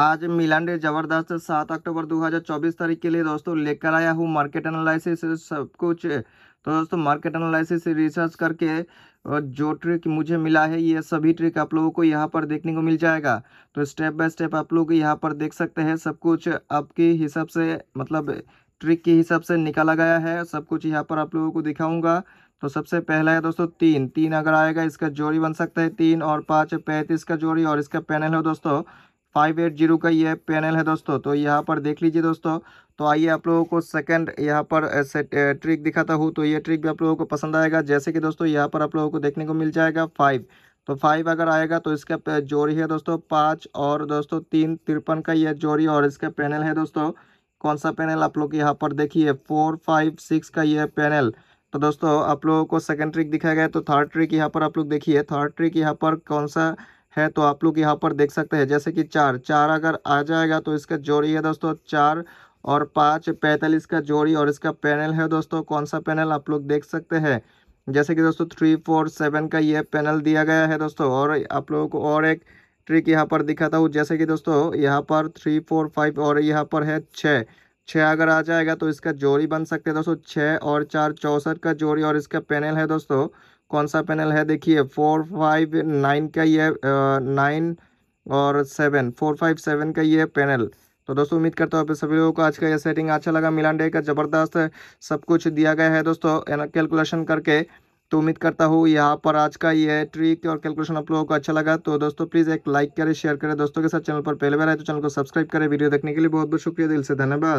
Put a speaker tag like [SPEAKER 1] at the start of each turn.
[SPEAKER 1] आज मिलान डे जबरदस्त सात अक्टूबर 2024 तारीख के लिए दोस्तों लेकर आया हूँ मार्केट एनालिसिस सब कुछ तो दोस्तों मार्केट एनालिसिस रिसर्च करके जो ट्रिक मुझे मिला है ये सभी ट्रिक आप लोगों को यहाँ पर देखने को मिल जाएगा तो स्टेप बाय स्टेप आप लोग यहाँ पर देख सकते हैं सब कुछ आपके हिसाब से मतलब ट्रिक के हिसाब से निकाला गया है सब कुछ यहाँ पर आप लोगों को दिखाऊंगा तो सबसे पहला है दोस्तों तीन तीन अगर आएगा इसका जोड़ी बन सकता है तीन और पाँच पैंतीस का जोड़ी और इसका पैनल है दोस्तों फाइव एट जीरो का ये पैनल है दोस्तों तो यहाँ पर देख लीजिए दोस्तों तो आइए आप लोगों को सेकंड यहाँ पर ऐसे ट्रिक दिखाता हूँ तो ये ट्रिक भी आप लोगों को पसंद आएगा जैसे कि दोस्तों यहाँ पर आप लोगों को देखने को मिल जाएगा फाइव तो फाइव अगर आएगा तो इसका जोड़ी है दोस्तों पाँच और दोस्तों तीन तिरपन का यह जोड़ी और इसका पैनल है दोस्तों कौन सा पैनल आप लोग यहाँ पर देखिए फोर फाइव सिक्स का यह पैनल तो दोस्तों आप लोगों को सेकंड ट्रिक दिखाया गया तो थर्ड ट्रिक यहाँ पर आप लोग देखिए थर्ड ट्रिक यहाँ पर कौन सा है तो आप लोग यहाँ पर देख सकते हैं जैसे कि चार चार अगर आ जाएगा तो इसका जोड़ी है दोस्तों चार और पाँच पैंतालीस का जोड़ी और इसका पैनल है दोस्तों कौन सा पैनल आप लोग देख सकते हैं जैसे कि दोस्तों थ्री फोर सेवन का ये पैनल दिया गया है दोस्तों और आप लोगों को और एक ट्रिक यहाँ पर दिखाता हूँ जैसे कि दोस्तों यहाँ पर थ्री फोर फाइव और यहाँ पर है छः छः अगर आ जाएगा तो इसका जोड़ी बन सकते हैं दोस्तों छः और चार चौंसठ का जोड़ी और इसका पैनल है दोस्तों कौन सा पैनल है देखिए फोर फाइव नाइन का ये नाइन और सेवन फोर फाइव सेवन का ये पैनल तो दोस्तों उम्मीद करता हूँ आप सभी लोगों को आज का ये सेटिंग अच्छा लगा मिलान डे का ज़बरदस्त सब कुछ दिया गया है दोस्तों कैलकुलेशन करके तो उम्मीद करता हूँ यहाँ पर आज का ये ट्रिक और कैलकुलेशन आप लोगों को अच्छा लगा तो दोस्तों प्लीज़ एक लाइक करें शेयर करें दोस्तों के साथ चैनल पर पहले बार आए तो चैनल को सब्सक्राइब करें वीडियो देखने के लिए बहुत बहुत शुक्रिया दिल से धन्यवाद